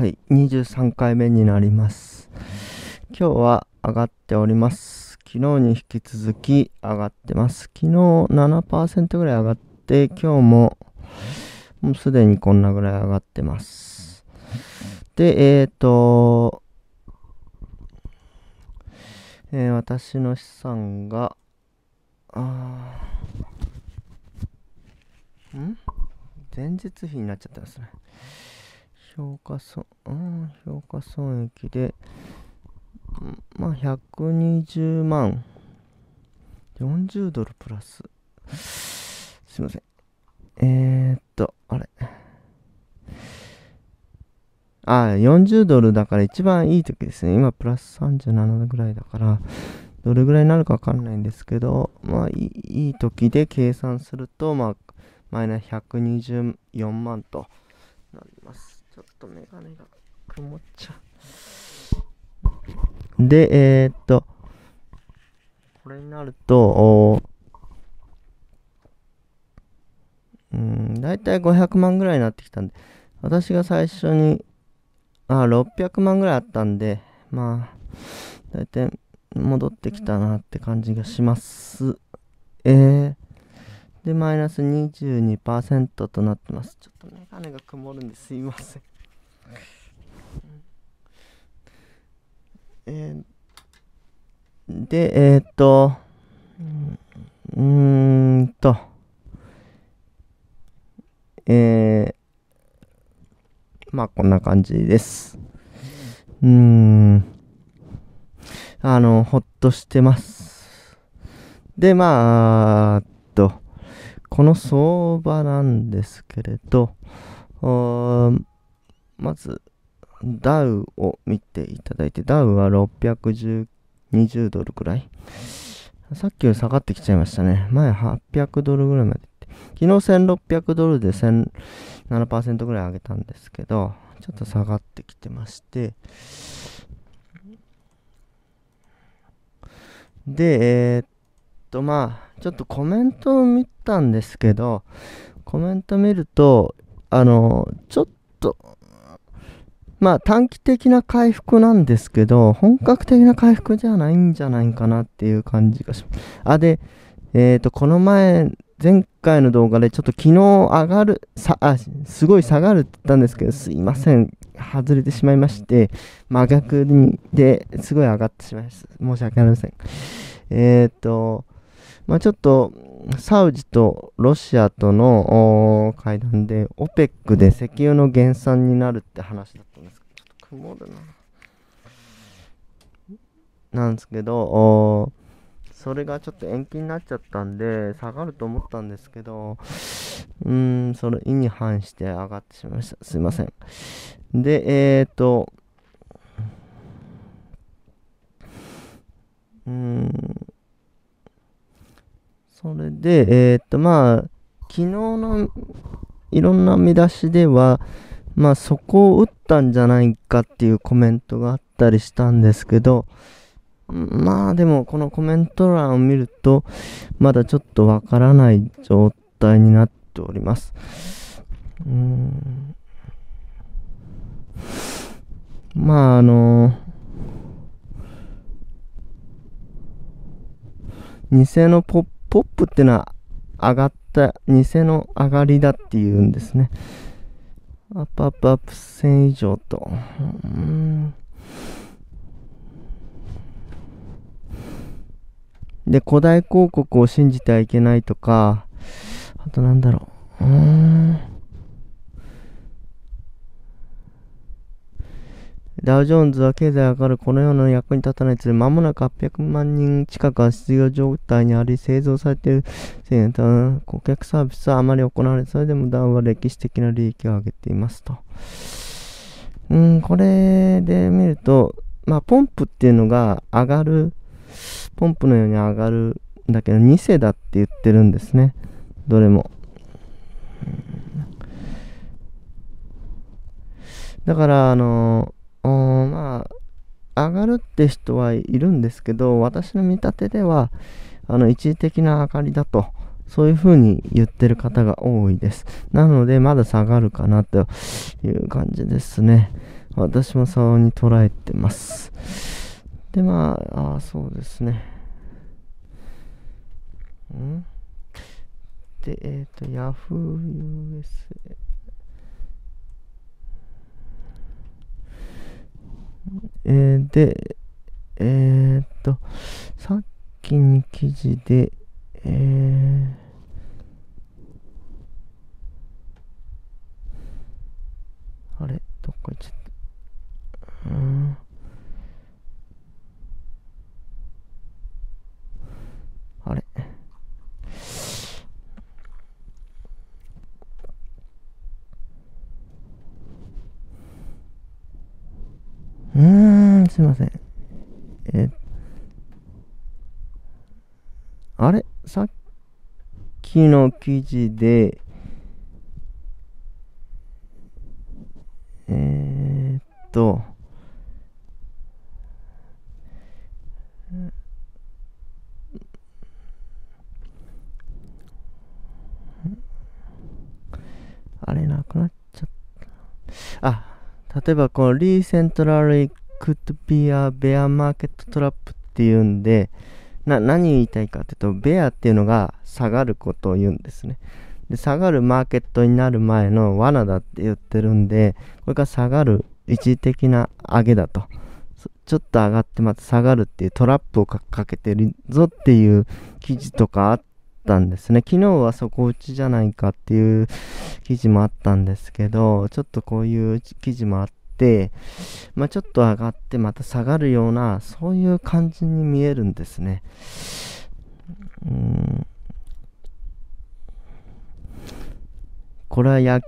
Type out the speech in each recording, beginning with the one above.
はい、23回目になります。今日は上がっております。昨日に引き続き上がってます。昨日7%ぐらい上がって、今日ももうすでにこんなぐらい上がってます。で、えっ、ー、と、えー、私の資産が、あん前日比になっちゃってますね。消化損、うん、消化損益で、まあ、120万、40ドルプラス。すいません。えー、っと、あれ。あ、40ドルだから一番いい時ですね。今、プラス37ぐらいだから、どれぐらいになるかわかんないんですけど、まあ、いい時で計算すると、まあ、マイナス124万となります。ちょっとメガネが曇っちゃう。で、えー、っと、これになると、うん、だいたい500万ぐらいになってきたんで、私が最初に、あ、600万ぐらいあったんで、まあ、だいたい戻ってきたなって感じがします。えーで、マイナス22%となってます。ちょっと眼鏡が曇るんですいません。えー、で、えー、っと、うーんと、えー、まあこんな感じです。うーん、あの、ほっとしてます。で、まあ、と、この相場なんですけれど、まず、ダウを見ていただいて、ダウは620ドルくらい。さっきより下がってきちゃいましたね。前800ドルぐらいまで昨日1600ドルで7%ぐらい上げたんですけど、ちょっと下がってきてまして、で、えー、とまあちょっとコメントを見たんですけどコメント見るとあのちょっとまあ短期的な回復なんですけど本格的な回復じゃないんじゃないかなっていう感じがしますあでえっ、ー、とこの前前回の動画でちょっと昨日上がるさあすごい下がるって言ったんですけどすいません外れてしまいまして真逆にですごい上がってしまいました申し訳ありませんえっ、ー、とまあ、ちょっとサウジとロシアとの会談で OPEC で石油の減産になるって話だったんですけどちょっと曇るななんですけどそれがちょっと延期になっちゃったんで下がると思ったんですけどうんそれ意に反して上がってしまいましたすいませんでえっ、ー、とうんそれで、えー、っと、まあ、昨日のいろんな見出しでは、まあ、そこを打ったんじゃないかっていうコメントがあったりしたんですけど、まあでもこのコメント欄を見ると、まだちょっとわからない状態になっております。うーんまああのー、偽のポッポップってのは上がった、偽の上がりだっていうんですね。アップアップアップ1000以上と。うんで、古代広告を信じてはいけないとか、あとなんだろう。うーんダウジョーンズは経済上がるこのような役に立たないつれ、まもなく800万人近くが失業状態にあり、製造されている顧客サービスはあまり行われ、それでもダウは歴史的な利益を上げていますと。うん、これで見ると、まあ、ポンプっていうのが上がる、ポンプのように上がるんだけど、2世だって言ってるんですね。どれも。だから、あのーまあ、上がるって人はいるんですけど、私の見立てでは、あの、一時的な明かりだと、そういうふうに言ってる方が多いです。なので、まだ下がるかなという感じですね。私もそうに捉えてます。で、まあ、あそうですね。んで、えっ、ー、と、Yahoo USA。えー、で、えー、っと、さっきに記事で、えー、あれどっか行っちゃった。うん。あれうーん、すいません。えあれさっきの記事で、えー、っと、あれなくなっちゃった。あ、例えばこのリーセントラルイクトビアベアマーケットトラップっていうんでな何言いたいかっていうとベアっていうのが下がることを言うんですねで下がるマーケットになる前の罠だって言ってるんでこれが下がる一時的な上げだとちょっと上がってまた下がるっていうトラップをかけてるぞっていう記事とかあったんですね。昨日は底打ちじゃないかっていう記事もあったんですけど、ちょっとこういう記事もあって、まあ、ちょっと上がってまた下がるような、そういう感じに見えるんですね。うんこれはや、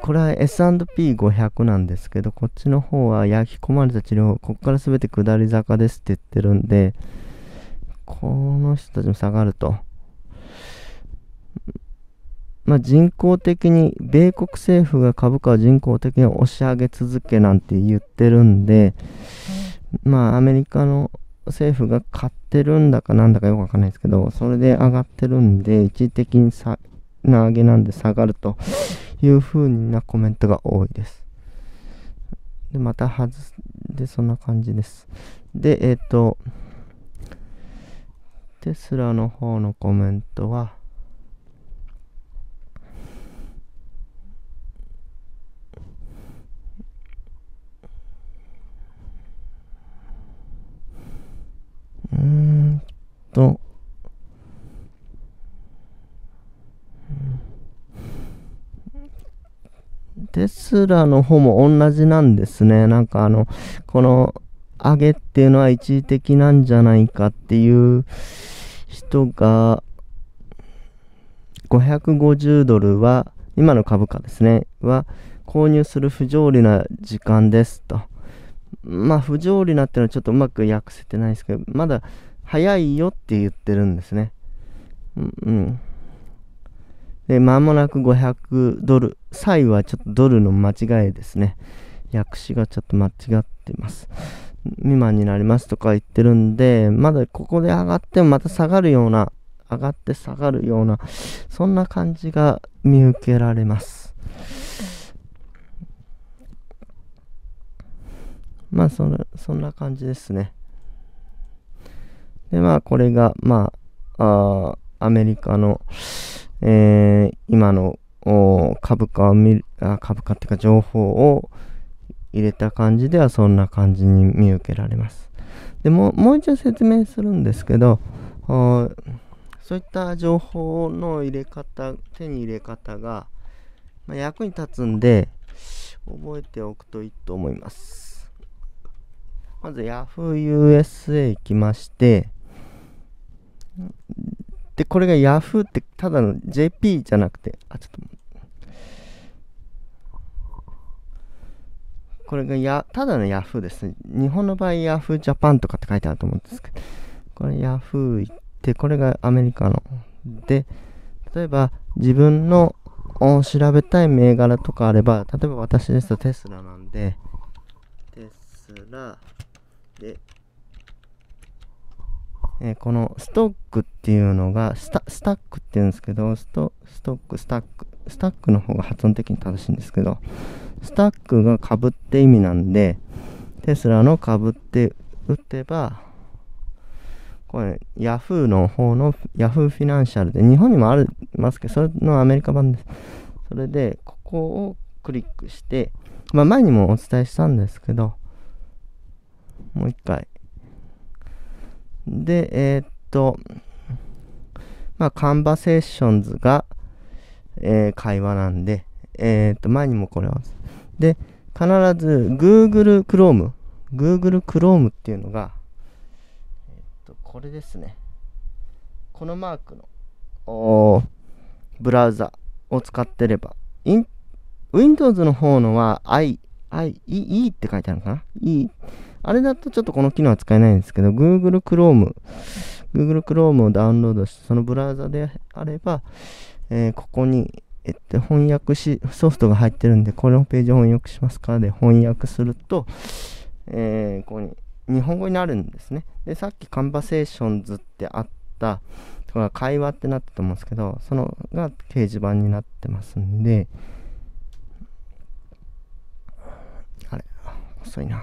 これは S&P500 なんですけど、こっちの方は焼き込まれた治療、ここから全て下り坂ですって言ってるんで、この人たちも下がると。まあ、人工的に米国政府が株価を人工的に押し上げ続けなんて言ってるんで、まあ、アメリカの政府が買ってるんだかなんだかよくわかんないですけど、それで上がってるんで、一時的にさ上げなんで下がるという風なコメントが多いです。で、また外す。で、そんな感じです。で、えっ、ー、と、テスラの方のコメントは、うーんと、テスラの方も同じなんですね。なんかあの、この上げっていうのは一時的なんじゃないかっていう人が、550ドルは、今の株価ですね、は購入する不条理な時間ですと。まあ不条理なっていうのはちょっとうまく訳せてないですけど、まだ早いよって言ってるんですね。うん。で、まもなく500ドル。最後はちょっとドルの間違いですね。訳詞がちょっと間違ってます。未満になりますとか言ってるんで、まだここで上がってもまた下がるような、上がって下がるような、そんな感じが見受けられます。まあその、そんな感じですね。で、まあこれが、まあ、あアメリカの、えー、今の株価を見るあ、株価っていうか情報を入れた感じではそんな感じに見受けられます。でももう一度説明するんですけど、そういった情報の入れ方、手に入れ方が、まあ、役に立つんで、覚えておくといいと思います。まず YahooUSA 行きまして、で、これが Yahoo ってただの JP じゃなくて、あ、ちょっとこれがやただの Yahoo です。日本の場合 Yahoo Japan とかって書いてあると思うんですけど、これ Yahoo 行って、これがアメリカの。で、例えば自分の調べたい銘柄とかあれば、例えば私ですとテスラなんで、テスラ、えー、このストックっていうのがスタックっていうんですけどストックスタックスタックの方が発音的に正しいんですけどスタックがかぶって意味なんでテスラの被って打てばこれ、a ヤフーの方のヤフーフィナンシャルで日本にもありますけどそれのアメリカ版ですそれでここをクリックしてまあ前にもお伝えしたんですけどもう一回で、えー、っと、まあ、カンバセッションズが、えー、会話なんで、えー、っと、前にもこれは。で、必ず Google Chrome、Google Chrome っていうのが、えー、っと、これですね。このマークのおブラウザを使ってれば、Windows の方のは i I、E って書いてあるのかな ?E? あれだとちょっとこの機能は使えないんですけど、Google Chrome、Google Chrome をダウンロードして、そのブラウザであれば、えー、ここに、えっと、翻訳し、ソフトが入ってるんで、このページ翻訳しますかで翻訳すると、えー、ここに日本語になるんですね。で、さっきカンバセーションズってあった、か会話ってなったと思うんですけど、そのが掲示板になってますんで、遅いな。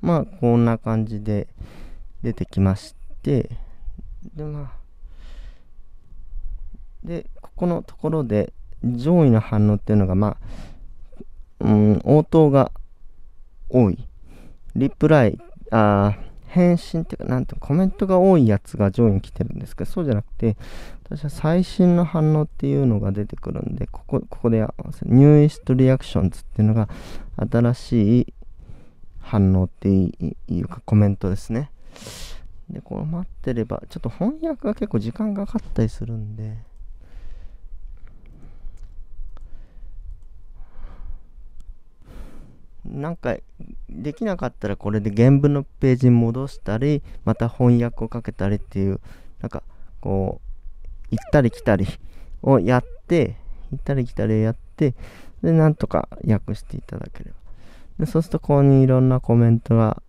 まあ、こんな感じで出てきまして、で、まあ、で、ここのところで上位の反応っていうのが、まあ、うん、応答が多い。リプライ、ああ、返信っていうか、なんてコメントが多いやつが上位に来てるんですけど、そうじゃなくて、私は最新の反応っていうのが出てくるんで、ここ、ここで、ニューイストリアクションズっていうのが、新しい反応っていうか、コメントですね。で、こう待ってれば、ちょっと翻訳が結構時間がかかったりするんで、なんかできなかったらこれで原文のページに戻したりまた翻訳をかけたりっていうなんかこう行ったり来たりをやって行ったり来たりをやってでなんとか訳していただければでそうするとここにいろんなコメントが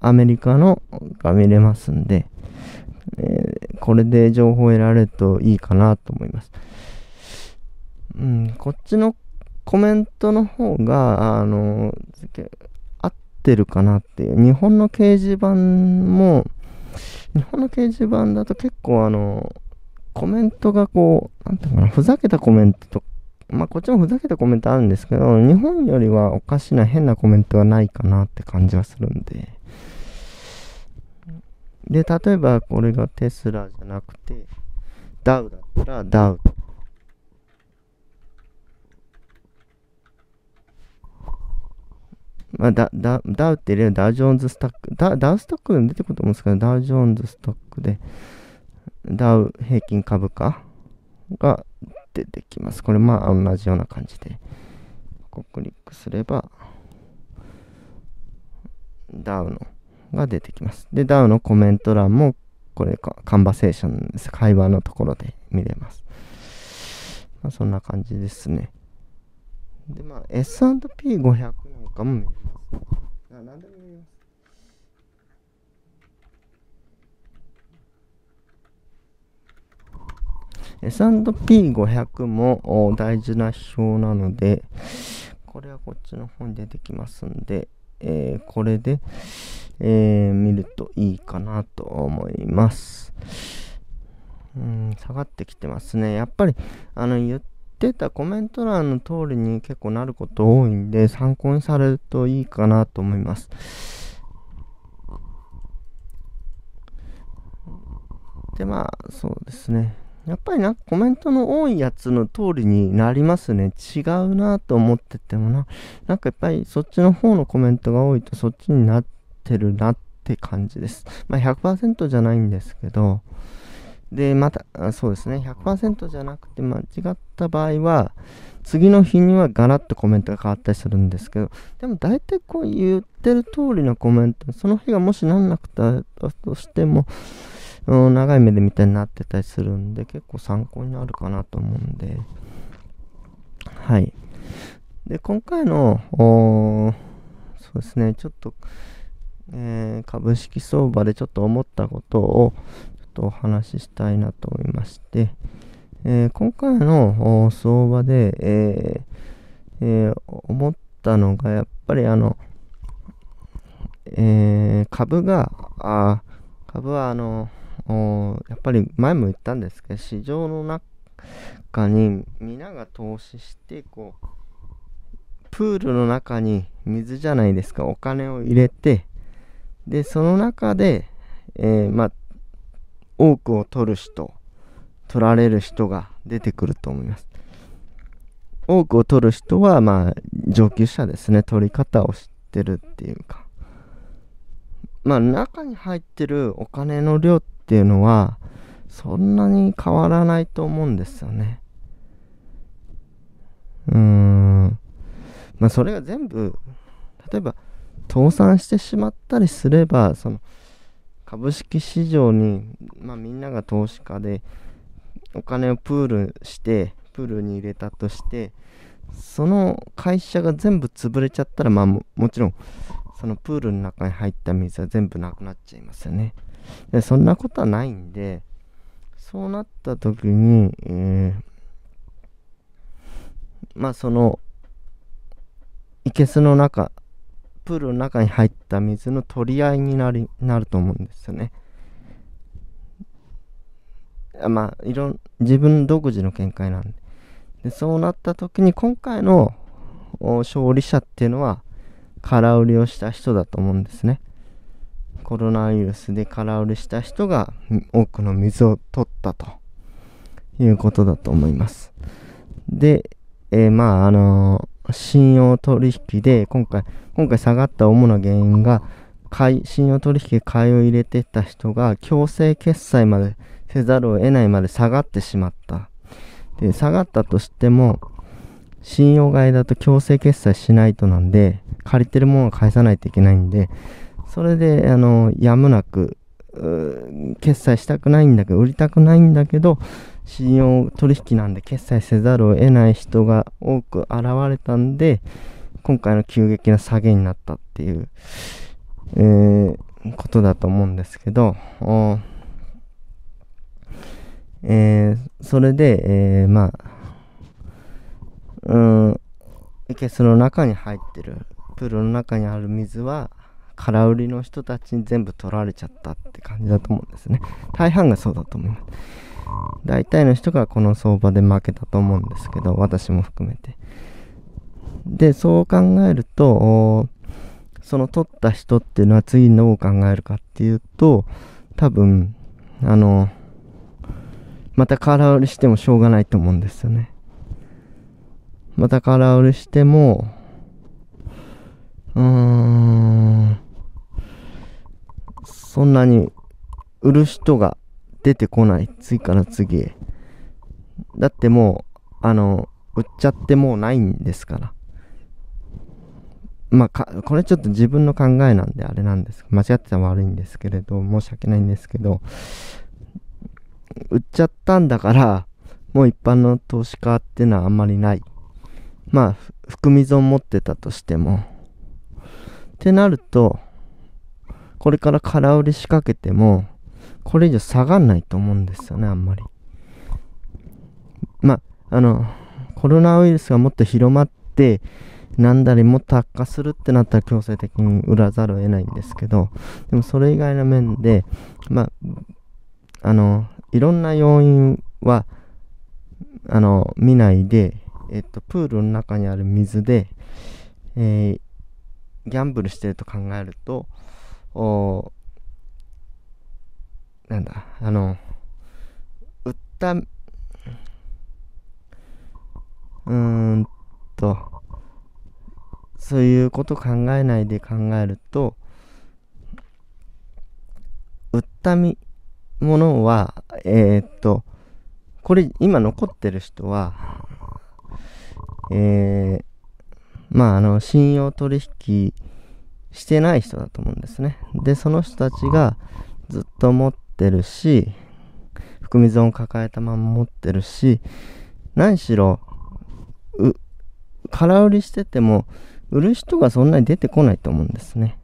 アメリカのが見れますんで、えー、これで情報を得られるといいかなと思います。うん、こっちのコメントの方が、あの、合ってるかなっていう。日本の掲示板も、日本の掲示板だと結構あの、コメントがこう、なんていうかな、ふざけたコメントとまあこっちもふざけたコメントあるんですけど、日本よりはおかしな変なコメントはないかなって感じはするんで。で、例えばこれがテスラじゃなくて、ダウだったらダウとか、まあ、ダダダウって入れるダウジョーンズスタックダ、ダウストック出てくると思うんですけど、ダウジョーンズストックで、ダウ平均株価が出てきます。これまあ同じような感じで、ここクリックすれば、ダウのが出てきます。で、ダウのコメント欄も、これか、カンバセーションです。会話のところで見れます。まあ、そんな感じですね。で、まあ、S&P500 なんかも見れます。あ何でも見れます。S&P500 も大事な指標なので、これはこっちの方に出てきますんで、えー、これで、えー、見るといいかなと思います。うん、下がってきてますね。やっぱり、あの、言っってたコメント欄の通りに結構なること多いんで、参考にされるといいかなと思います。で、まあ、そうですね。やっぱりなんかコメントの多いやつの通りになりますね。違うなと思っててもな。なんかやっぱりそっちの方のコメントが多いとそっちになってるなって感じです。まあ100%じゃないんですけど。で、また、そうですね、100%じゃなくて間違った場合は、次の日にはガラッとコメントが変わったりするんですけど、でも大体こう言ってる通りのコメント、その日がもしなんなくたとしても、うん、長い目でみたいになってたりするんで、結構参考になるかなと思うんで、はい。で、今回の、そうですね、ちょっと、えー、株式相場でちょっと思ったことをとお話ししたいなと思いまして、えー、今回の相場で、えーえー、思ったのがやっぱりあの、えー、株があ株はあのやっぱり前も言ったんですけど市場の中に皆が投資してこうプールの中に水じゃないですかお金を入れてでその中で、えー、まあ多くを取る人取られる人が出てくると思います多くを取る人はまあ上級者ですね取り方を知ってるっていうかまあ中に入ってるお金の量っていうのはそんなに変わらないと思うんですよねうーんまあそれが全部例えば倒産してしまったりすればその株式市場に、まあ、みんなが投資家でお金をプールしてプールに入れたとしてその会社が全部潰れちゃったら、まあも、もちろんそのプールの中に入った水は全部なくなっちゃいますよねでそんなことはないんでそうなった時に、えー、まあそのいけすの中プールの中に入った水の取り合いになりなると思うんですよね。まあいろん自分独自の見解なんででそうなった時に今回の勝利者っていうのは空売りをした人だと思うんですねコロナウイルスで空売りした人が多くの水を取ったということだと思いますで、えー、まああのー信用取引で、今回、今回下がった主な原因が、買い、信用取引買いを入れてた人が強制決済までせざるを得ないまで下がってしまった。で、下がったとしても、信用買いだと強制決済しないとなんで、借りてるものを返さないといけないんで、それで、あの、やむなく、決済したくないんだけど、売りたくないんだけど、信用取引なんで決済せざるを得ない人が多く現れたんで、今回の急激な下げになったっていう、えー、ことだと思うんですけど、えー、それで、えー、まあ、うん、いけすの中に入ってる、プールの中にある水は、空売りの人たちに全部取られちゃったって感じだと思うんですね。大半がそうだと思います。大体の人がこの相場で負けたと思うんですけど、私も含めて。で、そう考えると、その取った人っていうのは次どう考えるかっていうと、多分、あの、また空売りしてもしょうがないと思うんですよね。また空売りしても、うーん、そんなに売る人が出てこない。次から次へ。だってもう、あの、売っちゃってもうないんですから。まあ、か、これちょっと自分の考えなんであれなんです。間違ってたら悪いんですけれど、申し訳ないんですけど、売っちゃったんだから、もう一般の投資家っていうのはあんまりない。まあ、含み損持ってたとしても。ってなると、これから空売り仕掛けても、これ以上下がんないと思うんですよね、あんまり。まあ、あの、コロナウイルスがもっと広まって、なんだりもっと悪化するってなったら強制的に売らざるを得ないんですけど、でもそれ以外の面で、まあ、あの、いろんな要因は、あの、見ないで、えっと、プールの中にある水で、えー、ギャンブルしてると考えると、なんだ、あの、売った、うーんと、そういうこと考えないで考えると、売ったみものは、えー、っと、これ今残ってる人は、えー、まああの信用取引してない人だと思うんですね。で、その人たちがずっと持っってるし、含み損を抱えたまま持ってるし、何しろ、う、空売りしてても、売る人がそんなに出てこないと思うんですね。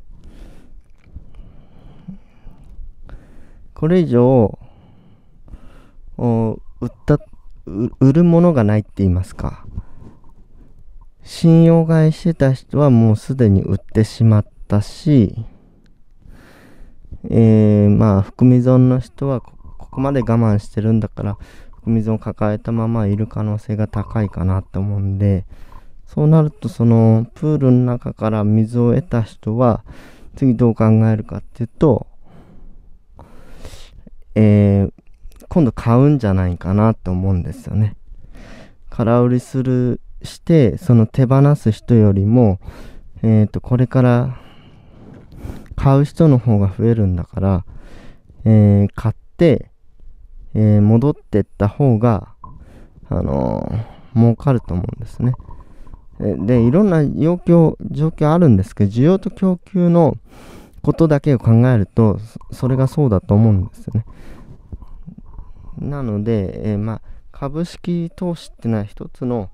これ以上、売った、売るものがないって言いますか。信用買いしてた人はもうすでに売ってしまったし、えー、まあ含み損の人はここまで我慢してるんだから含み損を抱えたままいる可能性が高いかなと思うんでそうなるとそのプールの中から水を得た人は次どう考えるかっていうと、えー、今度買うんじゃないかなと思うんですよね。空売りするしてその手放す人よりも、えーとこれから買う人の方が増えるんだから、えー、買って、えー、戻ってった方が、あのー、儲かると思うんですね。で、いろんな要況、状況あるんですけど、需要と供給のことだけを考えると、それがそうだと思うんですよね。なので、えー、まあ、株式投資ってのは一つの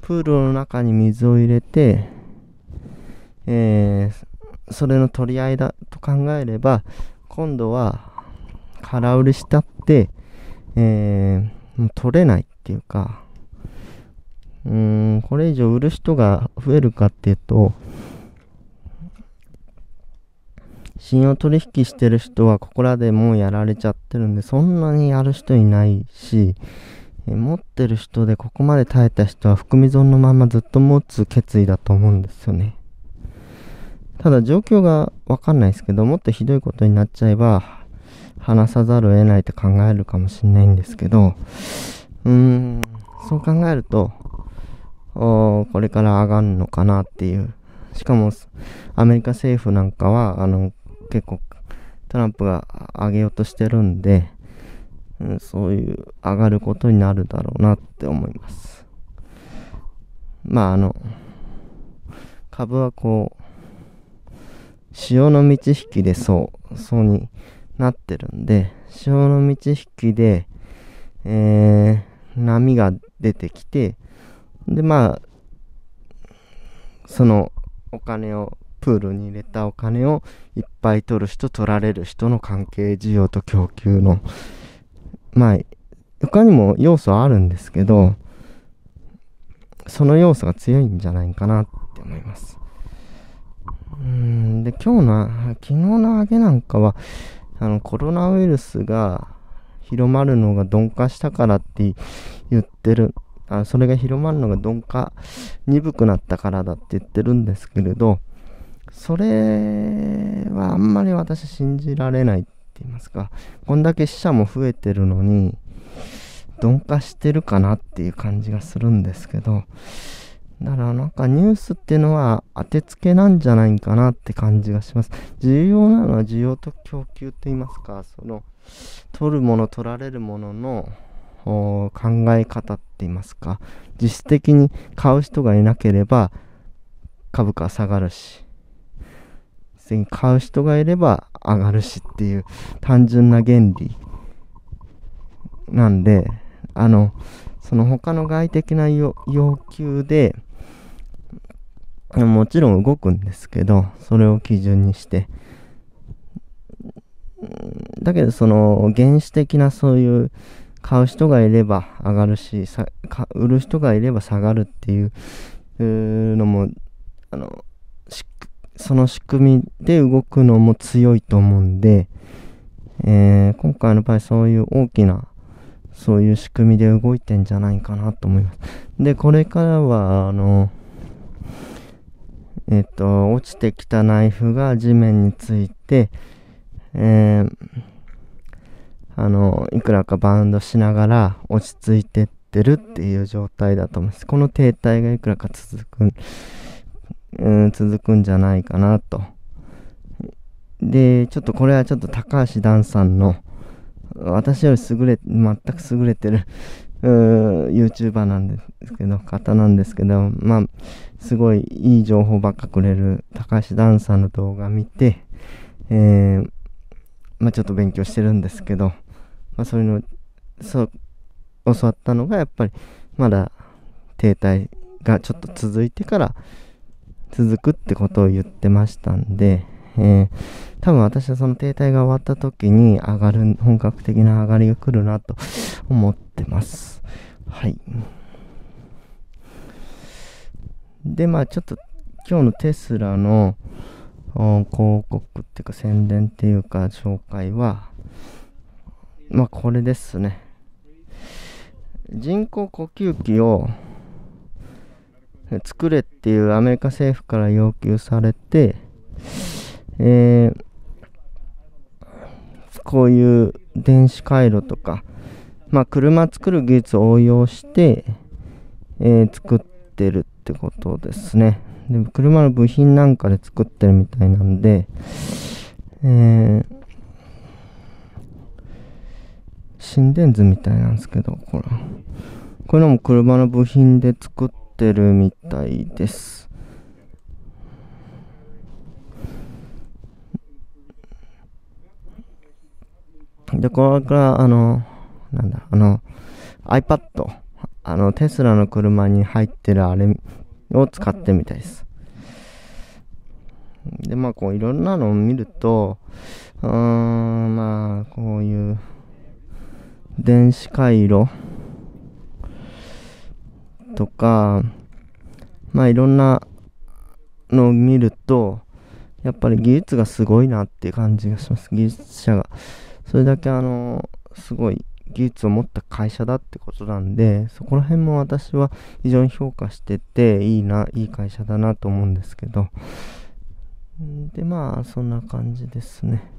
プールの中に水を入れて、えー、それの取り合いだと考えれば、今度は空売りしたって、えー、もう取れないっていうか、うーん、これ以上売る人が増えるかっていうと、信用取引してる人はここらでもうやられちゃってるんで、そんなにやる人いないし、え持ってる人でここまで耐えた人は含み損のままずっと持つ決意だと思うんですよね。ただ状況がわかんないですけど、もっとひどいことになっちゃえば、話さざるを得ないって考えるかもしれないんですけど、うーん、そう考えると、これから上がるのかなっていう。しかも、アメリカ政府なんかは、あの、結構、トランプが上げようとしてるんで、うん、そういう上がることになるだろうなって思います。まあ、あの、株はこう、潮の満ち引きでそう、そうになってるんで、潮の満ち引きで、えー、波が出てきて、で、まあ、そのお金を、プールに入れたお金をいっぱい取る人、取られる人の関係、需要と供給の、まあ、他にも要素はあるんですけど、その要素が強いんじゃないかなって思います。うん、で、今日の、昨日の揚げなんかは、あの、コロナウイルスが広まるのが鈍化したからって言ってる、あそれが広まるのが鈍化、鈍くなったからだって言ってるんですけれど、それはあんまり私信じられないって言いますか、こんだけ死者も増えてるのに、鈍化してるかなっていう感じがするんですけど、だからなんかニュースっていうのは当てつけなんじゃないかなって感じがします。重要なのは需要と供給っていいますか、その取るもの取られるものの考え方って言いますか、実質的に買う人がいなければ株価下がるし、に買う人がいれば上がるしっていう単純な原理なんで、あの、その他の外的な要求で、もちろん動くんですけど、それを基準にして。だけど、その、原始的なそういう、買う人がいれば上がるし、売る人がいれば下がるっていうのも、あの、その仕組みで動くのも強いと思うんで、えー、今回の場合そういう大きな、そういう仕組みで動いてんじゃないかなと思います。で、これからは、あの、えっ、と、落ちてきたナイフが地面について、えー、あの、いくらかバウンドしながら落ち着いてってるっていう状態だと思います。この停滞がいくらか続く、うん、続くんじゃないかなと。で、ちょっとこれはちょっと高橋ダンさんの、私より優れ、全く優れてる YouTuber なんですけど、方なんですけど、まあ、すごいいい情報ばっかくれる高橋ダンさんの動画見て、えー、まあちょっと勉強してるんですけど、まあそういうの、そう、教わったのがやっぱり、まだ停滞がちょっと続いてから続くってことを言ってましたんで、えー、多分私はその停滞が終わった時に上がる、本格的な上がりが来るなと思ってます。はい。で、まあちょっと今日のテスラの広告っていうか宣伝っていうか紹介は、まあこれですね。人工呼吸器を作れっていうアメリカ政府から要求されて、えー、こういう電子回路とか、まあ、車作る技術を応用して、えー、作ってるってことですね。で車の部品なんかで作ってるみたいなんで、えー、心電図みたいなんですけど、これ。こういうのも車の部品で作ってるみたいです。で、これから、あの、なんだ、あの、iPad、あの、テスラの車に入ってるあれを使ってみたいです。で、まあ、こう、いろんなのを見ると、うーん、まあ、こういう、電子回路とか、まあ、いろんなのを見ると、やっぱり技術がすごいなっていう感じがします。技術者が。それだけあのすごい技術を持った会社だってことなんでそこら辺も私は非常に評価してていいないい会社だなと思うんですけどでまあそんな感じですね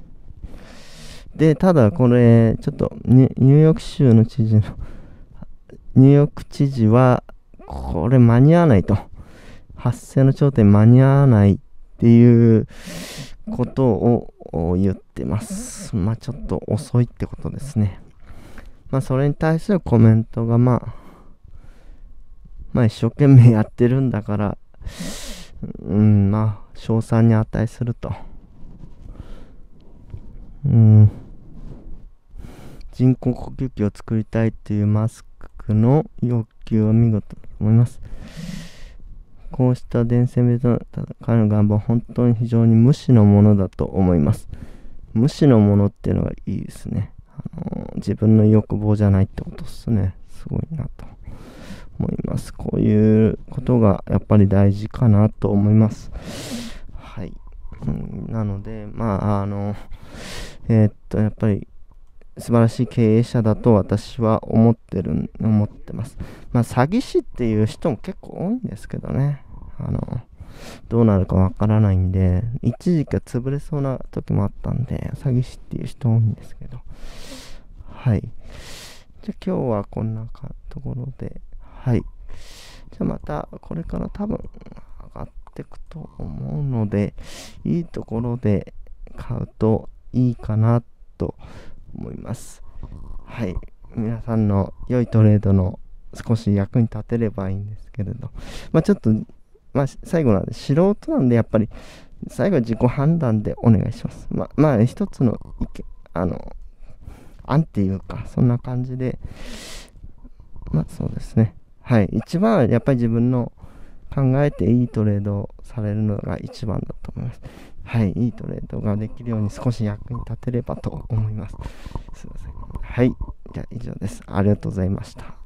でただこれちょっとニューヨーク州の知事のニューヨーク知事はこれ間に合わないと発生の頂点間に合わないっていうことを言ってます。まあちょっと遅いってことですね。まあそれに対するコメントがまあ、まあ一生懸命やってるんだから、うん、まあ、賞賛に値すると。うん。人工呼吸器を作りたいというマスクの要求は見事だと思います。こうした伝染病との戦いの願望は本当に非常に無視のものだと思います。無視のものっていうのがいいですね。あのー、自分の欲望じゃないってことですね。すごいなと思います。こういうことがやっぱり大事かなと思います。はい。うん、なので、まあ、あの、えー、っと、やっぱり素晴らしい経営者だと私は思ってる、思ってます。まあ、詐欺師っていう人も結構多いんですけどね。あの、どうなるかわからないんで、一時期は潰れそうな時もあったんで、詐欺師っていう人多いんですけど。はい。じゃあ今日はこんなところで、はい。じゃあまたこれから多分上がっていくと思うので、いいところで買うといいかなと思います。はい。皆さんの良いトレードの少し役に立てればいいんですけれど、まあ、ちょっと、まあ、最後なんで、素人なんで、やっぱり、最後は自己判断でお願いします。まあ、まあ、一つの意見、あの、案っていうか、そんな感じで、まあ、そうですね。はい。一番やっぱり自分の考えていいトレードされるのが一番だと思います。はい、いいトレードができるように少し役に立てればと思います。すいません。はい、じゃあ以上です。ありがとうございました。